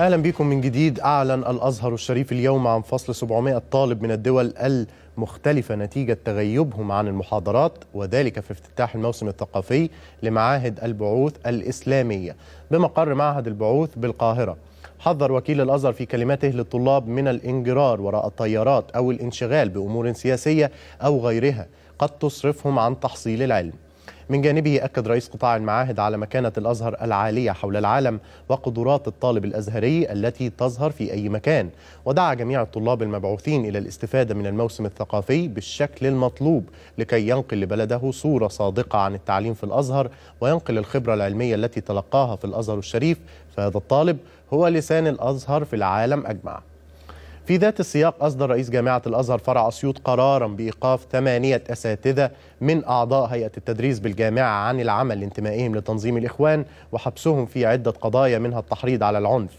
اهلا بكم من جديد اعلن الازهر الشريف اليوم عن فصل 700 طالب من الدول المختلفه نتيجه تغيبهم عن المحاضرات وذلك في افتتاح الموسم الثقافي لمعاهد البعوث الاسلاميه بمقر معهد البعوث بالقاهره. حذر وكيل الازهر في كلمته للطلاب من الانجرار وراء التيارات او الانشغال بامور سياسيه او غيرها قد تصرفهم عن تحصيل العلم. من جانبه أكد رئيس قطاع المعاهد على مكانة الأزهر العالية حول العالم وقدرات الطالب الأزهري التي تظهر في أي مكان ودعا جميع الطلاب المبعوثين إلى الاستفادة من الموسم الثقافي بالشكل المطلوب لكي ينقل لبلده صورة صادقة عن التعليم في الأزهر وينقل الخبرة العلمية التي تلقاها في الأزهر الشريف فهذا الطالب هو لسان الأزهر في العالم أجمع في ذات السياق أصدر رئيس جامعة الأزهر فرع أسيوط قرارا بإيقاف ثمانية أساتذة من أعضاء هيئة التدريس بالجامعة عن العمل لانتمائهم لتنظيم الإخوان وحبسهم في عدة قضايا منها التحريض على العنف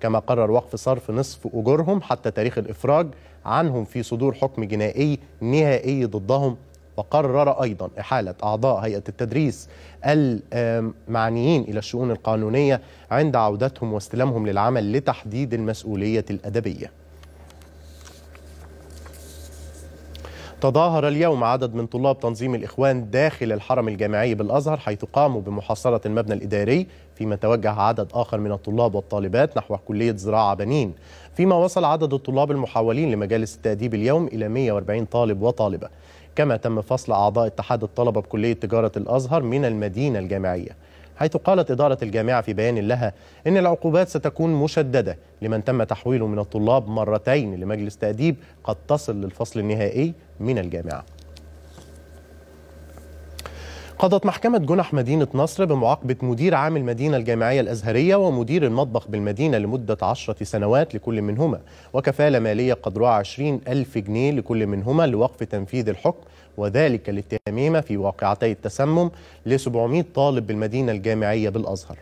كما قرر وقف صرف نصف أجورهم حتى تاريخ الإفراج عنهم في صدور حكم جنائي نهائي ضدهم وقرر أيضا إحالة أعضاء هيئة التدريس المعنيين إلى الشؤون القانونية عند عودتهم واستلامهم للعمل لتحديد المسؤولية الأدبية تظاهر اليوم عدد من طلاب تنظيم الإخوان داخل الحرم الجامعي بالأزهر حيث قاموا بمحاصرة المبنى الإداري فيما توجه عدد آخر من الطلاب والطالبات نحو كلية زراعة بنين فيما وصل عدد الطلاب المحولين لمجالس التأديب اليوم إلى 140 طالب وطالبة كما تم فصل أعضاء اتحاد الطلبة بكلية تجارة الأزهر من المدينة الجامعية حيث قالت إدارة الجامعة في بيان لها إن العقوبات ستكون مشددة لمن تم تحويله من الطلاب مرتين لمجلس تأديب قد تصل للفصل النهائي من الجامعة قضت محكمة جنح مدينة نصر بمعاقبة مدير عام المدينة الجامعية الأزهرية ومدير المطبخ بالمدينة لمدة عشرة سنوات لكل منهما وكفالة مالية قدرها 20 ألف جنيه لكل منهما لوقف تنفيذ الحكم وذلك للتهميمة في واقعتي التسمم ل 700 طالب بالمدينة الجامعية بالأزهر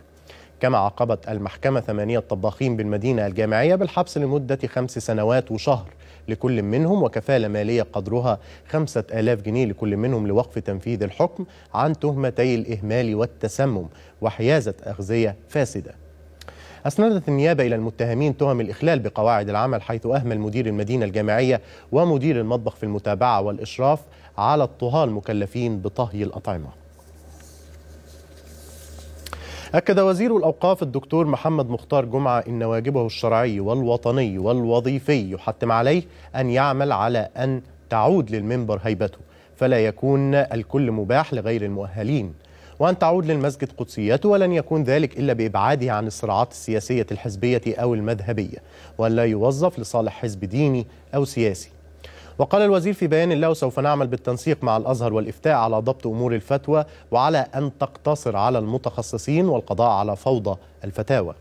كما عاقبت المحكمة ثمانية طباخين بالمدينة الجامعية بالحبس لمدة خمس سنوات وشهر لكل منهم وكفالة مالية قدرها 5000 جنيه لكل منهم لوقف تنفيذ الحكم عن تهمتي الإهمال والتسمم وحيازة أغذية فاسدة أسندت النيابة إلى المتهمين تهم الإخلال بقواعد العمل حيث أهمل مدير المدينة الجامعية ومدير المطبخ في المتابعة والإشراف على الطهاة المكلفين بطهي الأطعمة أكد وزير الأوقاف الدكتور محمد مختار جمعة إن واجبه الشرعي والوطني والوظيفي يحتم عليه أن يعمل على أن تعود للمنبر هيبته فلا يكون الكل مباح لغير المؤهلين وأن تعود للمسجد قدسيته ولن يكون ذلك إلا بإبعاده عن الصراعات السياسية الحزبية أو المذهبية وأن لا يوظف لصالح حزب ديني أو سياسي وقال الوزير في بيان له سوف نعمل بالتنسيق مع الأزهر والإفتاء على ضبط أمور الفتوى وعلى أن تقتصر على المتخصصين والقضاء على فوضى الفتاوى